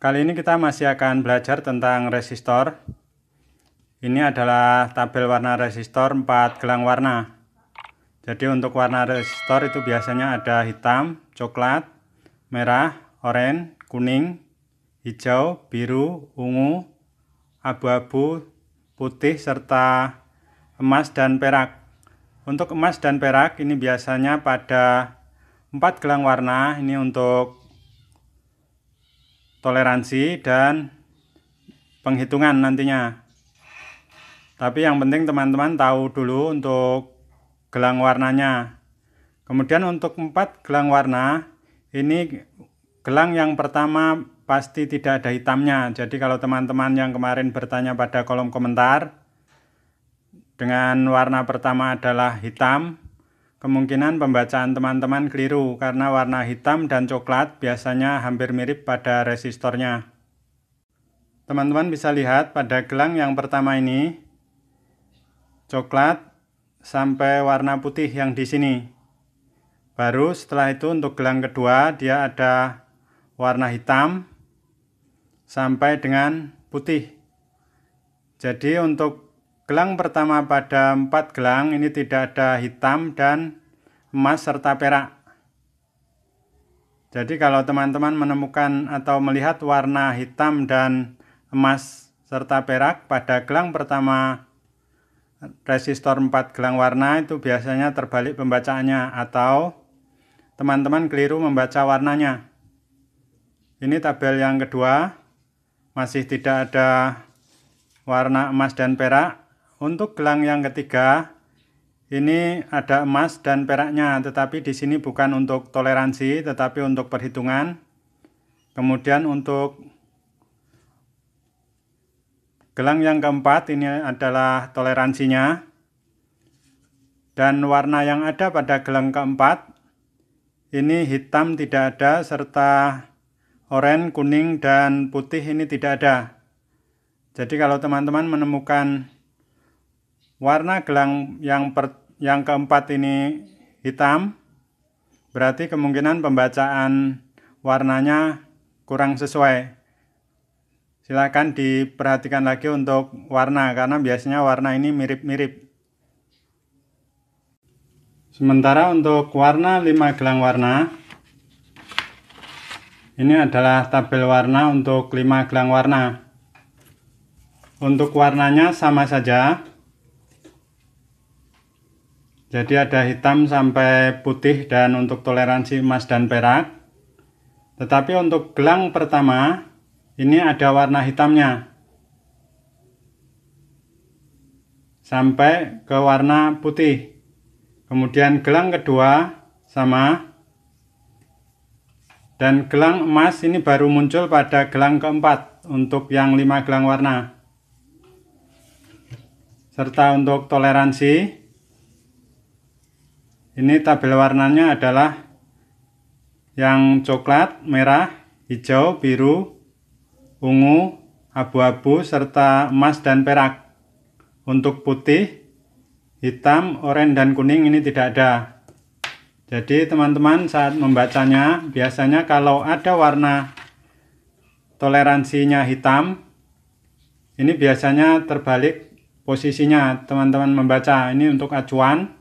Kali ini kita masih akan belajar tentang resistor. Ini adalah tabel warna resistor 4 gelang warna. Jadi untuk warna resistor itu biasanya ada hitam, coklat, merah, oranye, kuning, hijau, biru, ungu, abu-abu, putih, serta emas dan perak. Untuk emas dan perak ini biasanya pada 4 gelang warna, ini untuk toleransi dan penghitungan nantinya. Tapi yang penting teman-teman tahu dulu untuk gelang warnanya. Kemudian untuk empat gelang warna, ini gelang yang pertama pasti tidak ada hitamnya. Jadi kalau teman-teman yang kemarin bertanya pada kolom komentar, dengan warna pertama adalah hitam, Kemungkinan pembacaan teman-teman keliru karena warna hitam dan coklat biasanya hampir mirip pada resistornya. Teman-teman bisa lihat pada gelang yang pertama ini, coklat sampai warna putih yang di sini. Baru setelah itu untuk gelang kedua dia ada warna hitam sampai dengan putih. Jadi untuk Gelang pertama pada empat gelang ini tidak ada hitam dan emas serta perak. Jadi kalau teman-teman menemukan atau melihat warna hitam dan emas serta perak pada gelang pertama resistor empat gelang warna itu biasanya terbalik pembacaannya atau teman-teman keliru membaca warnanya. Ini tabel yang kedua, masih tidak ada warna emas dan perak, untuk gelang yang ketiga, ini ada emas dan peraknya, tetapi di sini bukan untuk toleransi, tetapi untuk perhitungan. Kemudian untuk gelang yang keempat, ini adalah toleransinya. Dan warna yang ada pada gelang keempat, ini hitam tidak ada, serta oranye, kuning, dan putih ini tidak ada. Jadi kalau teman-teman menemukan warna gelang yang per, yang keempat ini hitam berarti kemungkinan pembacaan warnanya kurang sesuai silahkan diperhatikan lagi untuk warna karena biasanya warna ini mirip-mirip sementara untuk warna 5 gelang warna ini adalah tabel warna untuk 5 gelang warna untuk warnanya sama saja jadi ada hitam sampai putih dan untuk toleransi emas dan perak. Tetapi untuk gelang pertama, ini ada warna hitamnya. Sampai ke warna putih. Kemudian gelang kedua, sama. Dan gelang emas ini baru muncul pada gelang keempat untuk yang lima gelang warna. Serta untuk toleransi, ini tabel warnanya adalah yang coklat, merah, hijau, biru, ungu, abu-abu, serta emas dan perak. Untuk putih, hitam, oranye, dan kuning ini tidak ada. Jadi teman-teman saat membacanya, biasanya kalau ada warna toleransinya hitam, ini biasanya terbalik posisinya teman-teman membaca. Ini untuk acuan.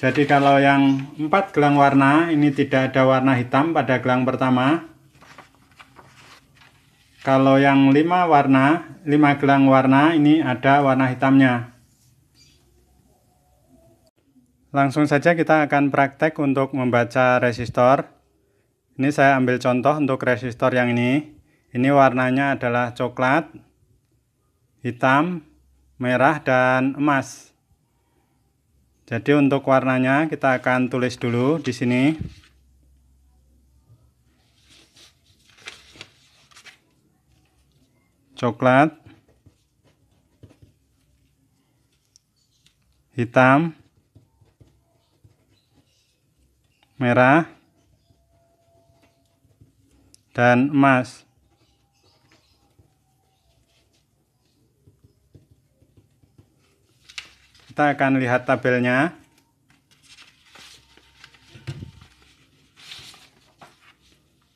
Jadi kalau yang empat gelang warna, ini tidak ada warna hitam pada gelang pertama. Kalau yang lima warna, lima gelang warna ini ada warna hitamnya. Langsung saja kita akan praktek untuk membaca resistor. Ini saya ambil contoh untuk resistor yang ini. Ini warnanya adalah coklat, hitam, merah, dan emas. Jadi untuk warnanya kita akan tulis dulu di sini. Coklat. Hitam. Merah. Dan emas. Kita akan lihat tabelnya.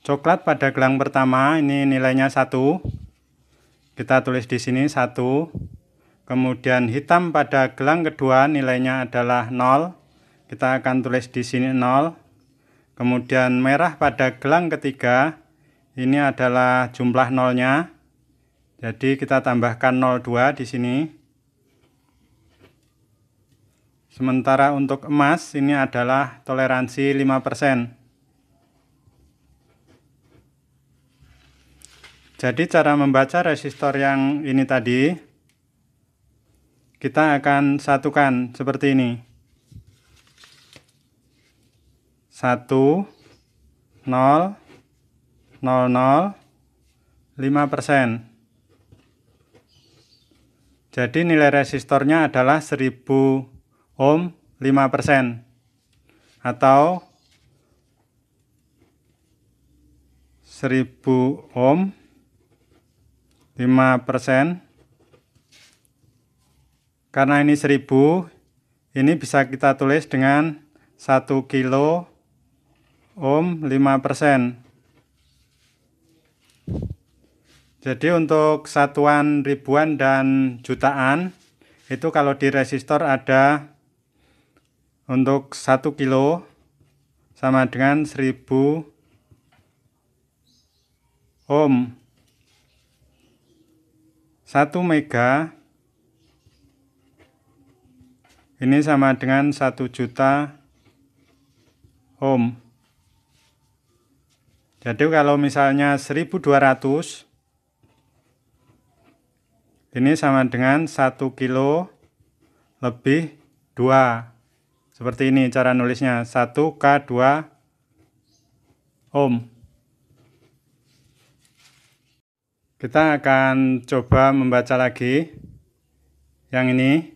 Coklat pada gelang pertama ini nilainya satu. Kita tulis di sini satu. Kemudian hitam pada gelang kedua nilainya adalah nol. Kita akan tulis di sini nol. Kemudian merah pada gelang ketiga ini adalah jumlah nolnya. Jadi kita tambahkan 02 di sini. Sementara untuk emas ini adalah toleransi 5%. Jadi cara membaca resistor yang ini tadi, kita akan satukan seperti ini. 1, 0, 0, 0, 5 Jadi nilai resistornya adalah 1000 ohm 5% atau 1000 ohm 5% karena ini 1000 ini bisa kita tulis dengan 1 kilo ohm 5% jadi untuk satuan ribuan dan jutaan itu kalau di resistor ada untuk 1 kilo sama dengan 1000 ohm 1 mega ini sama dengan 1 juta ohm jadi kalau misalnya 1200 ini sama dengan 1 kilo lebih 2 seperti ini cara nulisnya 1K2 ohm. Kita akan coba membaca lagi yang ini.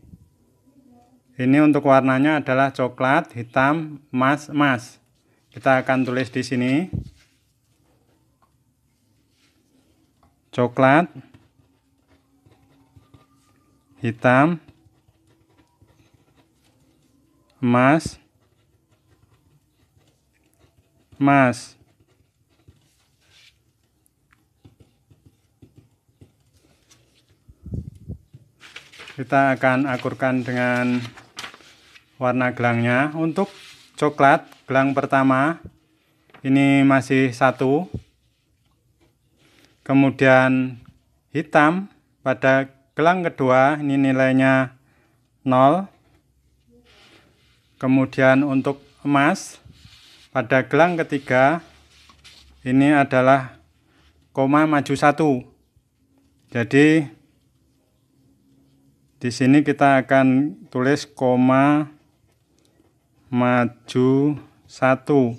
Ini untuk warnanya adalah coklat, hitam, emas, emas. Kita akan tulis di sini. Coklat, hitam, mas mas kita akan akurkan dengan warna gelangnya untuk coklat gelang pertama ini masih satu kemudian hitam pada gelang kedua ini nilainya 0 kemudian untuk emas pada gelang ketiga ini adalah koma maju satu jadi di sini kita akan tulis koma maju satu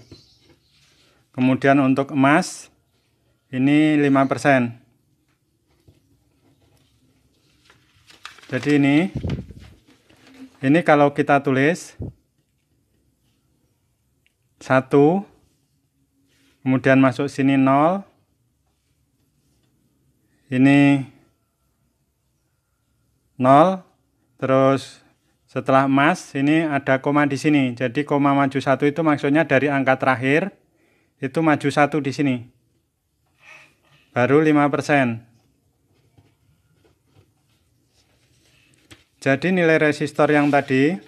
kemudian untuk emas ini 5% jadi ini ini kalau kita tulis 1 kemudian masuk sini 0 ini 0 terus setelah emas ini ada koma di sini jadi koma maju satu itu maksudnya dari angka terakhir itu maju satu di sini baru 5% jadi nilai resistor yang tadi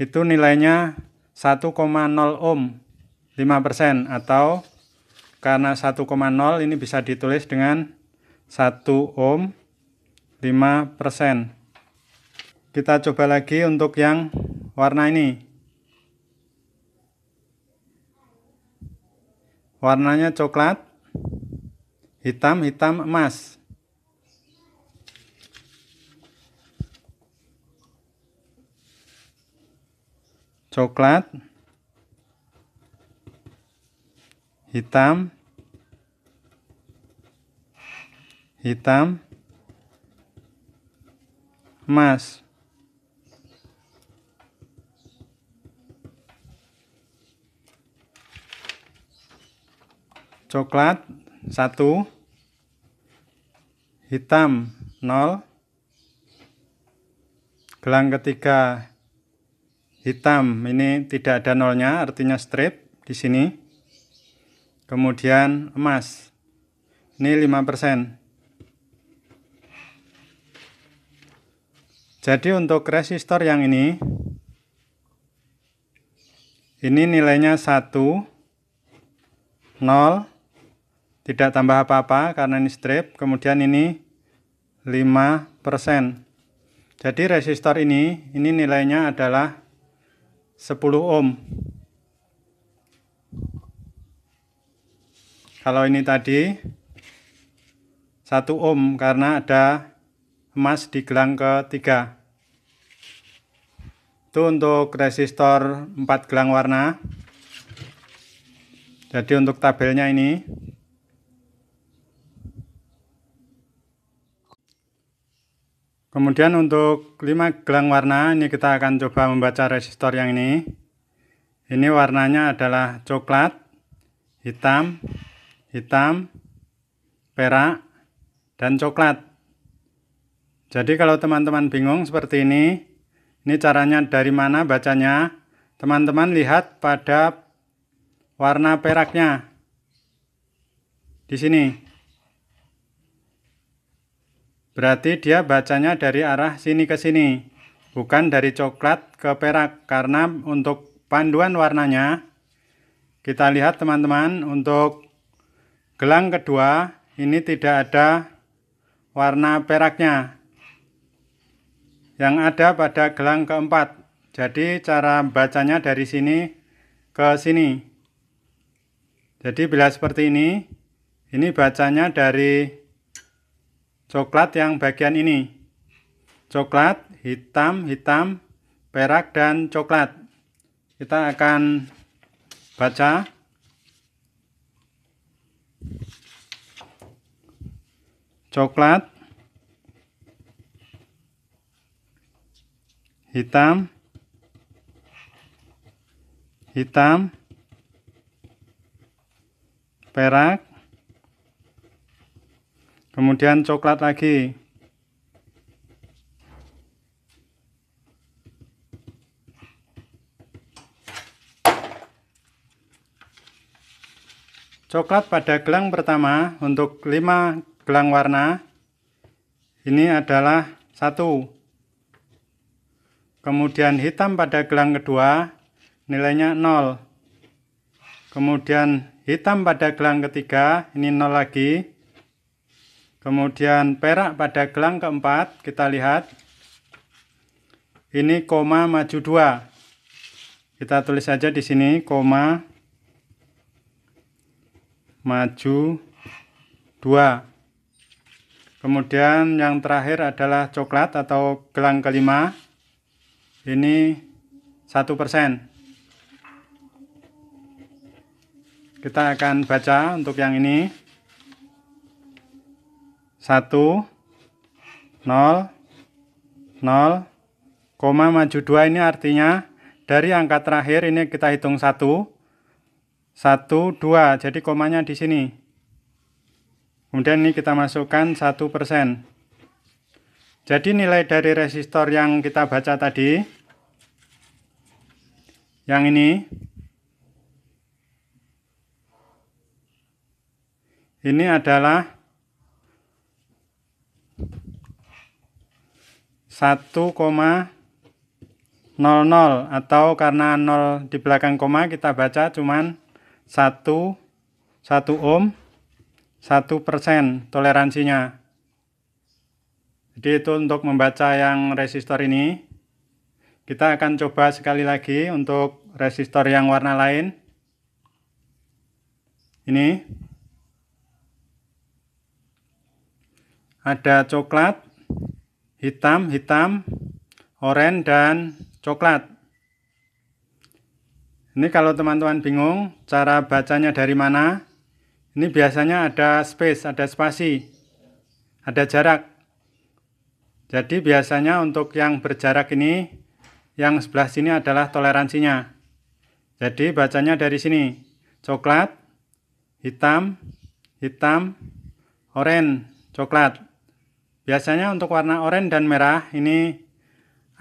itu nilainya 1,0 ohm 5% atau karena 1,0 ini bisa ditulis dengan 1 ohm 5%. Kita coba lagi untuk yang warna ini. Warnanya coklat, hitam, hitam, emas. coklat hitam hitam emas coklat satu hitam nol gelang ketiga hitam ini tidak ada nolnya artinya strip di sini kemudian emas ini 5% jadi untuk resistor yang ini ini nilainya 1 0 tidak tambah apa-apa karena ini strip kemudian ini 5% jadi resistor ini ini nilainya adalah 10 ohm kalau ini tadi 1 ohm karena ada emas di gelang ketiga itu untuk resistor 4 gelang warna jadi untuk tabelnya ini Kemudian untuk 5 gelang warna, ini kita akan coba membaca resistor yang ini. Ini warnanya adalah coklat, hitam, hitam, perak, dan coklat. Jadi kalau teman-teman bingung seperti ini, ini caranya dari mana bacanya, teman-teman lihat pada warna peraknya. Di sini. Berarti dia bacanya dari arah sini ke sini, bukan dari coklat ke perak karena untuk panduan warnanya kita lihat teman-teman untuk gelang kedua ini tidak ada warna peraknya yang ada pada gelang keempat jadi cara bacanya dari sini ke sini jadi bila seperti ini ini bacanya dari coklat yang bagian ini coklat hitam hitam perak dan coklat kita akan baca coklat hitam hitam perak kemudian coklat lagi Coklat pada gelang pertama untuk 5 gelang warna ini adalah satu. Kemudian hitam pada gelang kedua nilainya 0. Kemudian hitam pada gelang ketiga ini 0 lagi. Kemudian perak pada gelang keempat, kita lihat. Ini koma maju dua. Kita tulis saja di sini, koma maju dua. Kemudian yang terakhir adalah coklat atau gelang kelima. Ini satu persen. Kita akan baca untuk yang ini. 1 0 0 koma maju 2 ini artinya dari angka terakhir ini kita hitung 1 1 2 jadi komanya di sini kemudian ini kita masukkan 1 persen jadi nilai dari resistor yang kita baca tadi yang ini ini adalah 0,1 1,00 atau karena 0 di belakang koma kita baca cuman 1 1 ohm 1 persen toleransinya jadi itu untuk membaca yang resistor ini kita akan coba sekali lagi untuk resistor yang warna lain ini ada coklat hitam, hitam, oranye dan coklat. Ini kalau teman-teman bingung cara bacanya dari mana, ini biasanya ada space, ada spasi, ada jarak. Jadi biasanya untuk yang berjarak ini, yang sebelah sini adalah toleransinya. Jadi bacanya dari sini, coklat, hitam, hitam, oranye, coklat. Biasanya untuk warna oranye dan merah ini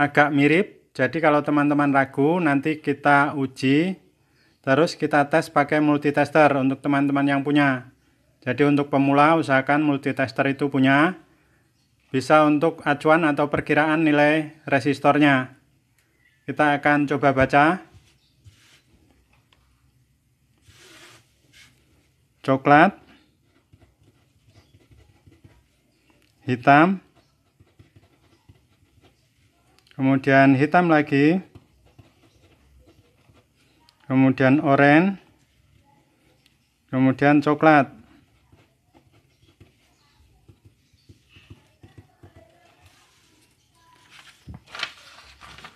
agak mirip. Jadi kalau teman-teman ragu nanti kita uji terus kita tes pakai multitester untuk teman-teman yang punya. Jadi untuk pemula usahakan multitester itu punya. Bisa untuk acuan atau perkiraan nilai resistornya. Kita akan coba baca. Coklat hitam kemudian hitam lagi kemudian oranye kemudian coklat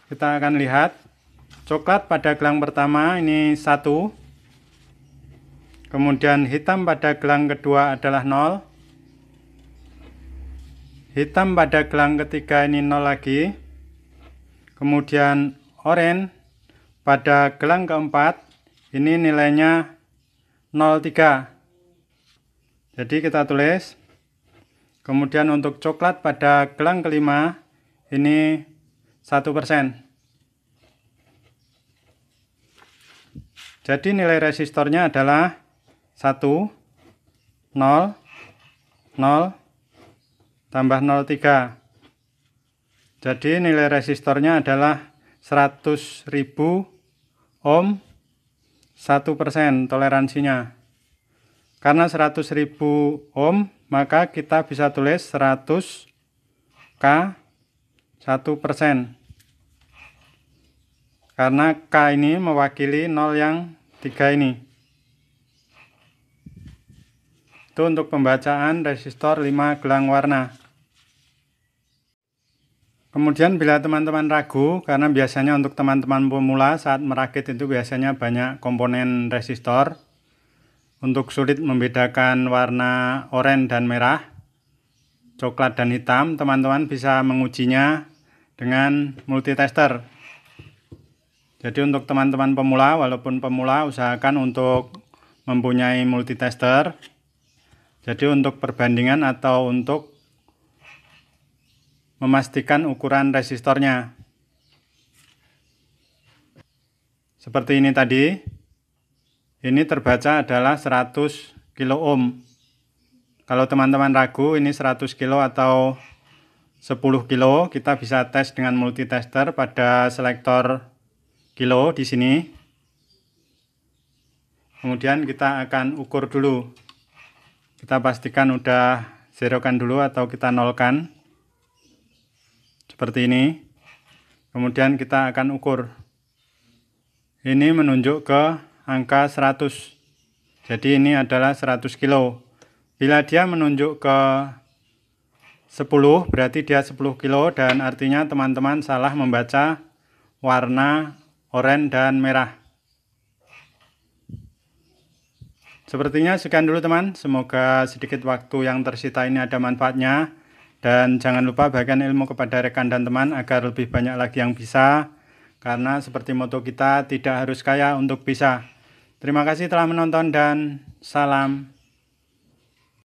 kita akan lihat coklat pada gelang pertama ini satu kemudian hitam pada gelang kedua adalah nol hitam pada gelang ketiga ini nol lagi kemudian oranye pada gelang keempat ini nilainya 03 jadi kita tulis kemudian untuk coklat pada gelang kelima ini satu persen. jadi nilai resistornya adalah 1 0 0 tambah 03 jadi nilai resistornya adalah 100.000 ohm 1% toleransinya karena 100.000 ohm maka kita bisa tulis 100 K 1% karena K ini mewakili 0 yang 3 ini Itu untuk pembacaan resistor 5 gelang warna. Kemudian bila teman-teman ragu, karena biasanya untuk teman-teman pemula saat merakit itu biasanya banyak komponen resistor. Untuk sulit membedakan warna oranye dan merah, coklat dan hitam, teman-teman bisa mengujinya dengan multitester. Jadi untuk teman-teman pemula, walaupun pemula usahakan untuk mempunyai multitester jadi untuk perbandingan atau untuk memastikan ukuran resistornya. Seperti ini tadi. Ini terbaca adalah 100 kilo ohm. Kalau teman-teman ragu ini 100 kilo atau 10 kilo, kita bisa tes dengan multitester pada selektor kilo di sini. Kemudian kita akan ukur dulu kita pastikan udah zerokan dulu atau kita nolkan seperti ini kemudian kita akan ukur ini menunjuk ke angka 100 jadi ini adalah 100 kilo bila dia menunjuk ke 10 berarti dia 10 kilo dan artinya teman-teman salah membaca warna oranye dan merah Sepertinya sekian dulu teman, semoga sedikit waktu yang tersita ini ada manfaatnya. Dan jangan lupa bagikan ilmu kepada rekan dan teman agar lebih banyak lagi yang bisa. Karena seperti moto kita, tidak harus kaya untuk bisa. Terima kasih telah menonton dan salam.